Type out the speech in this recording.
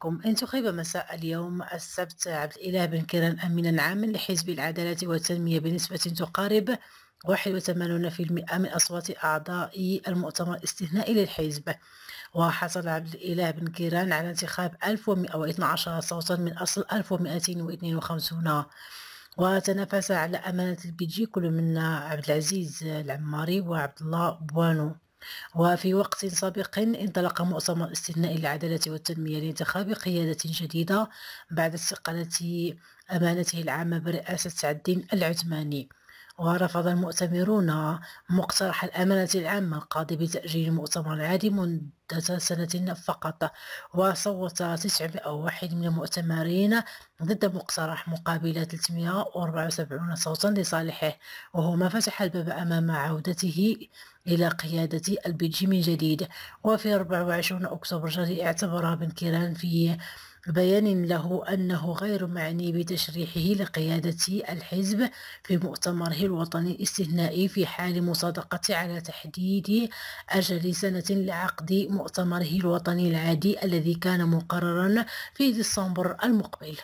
بكم أن مساء اليوم السبت عبد الإله بن كيران أمينا عاما لحزب العدالة والتنمية بنسبة تقارب 81% من أصوات أعضاء المؤتمر الاستثنائي للحزب وحصل عبد الإله بن كيران على انتخاب 1112 صوتا من أصل 1252 وتنافس على أمانة البيجي كل من عبد العزيز العماري وعبد الله بوانو وفي وقت سابق انطلق مؤتمر استثنائي للعدالة والتنمية لانتخاب قيادة جديدة بعد استقالة أمانته العامة برئاسة سعد الدين العثماني ورفض المؤتمرون مقترح الأمانة العامة القاضي بتأجيل المؤتمر العادي منذ مدة سنة فقط وصوت 901 من المؤتمرين ضد مقترح مقابل 374 صوتا لصالحه وهو ما فتح الباب أمام عودته إلى قيادة البيجي من جديد وفي 24 أكتوبر اعتبر بن كيران في ببيان له أنه غير معني بتشريحه لقيادة الحزب في مؤتمره الوطني الاستثنائي في حال مصادقة على تحديد أجل سنة لعقد مؤتمره الوطني العادي الذي كان مقررا في ديسمبر المقبل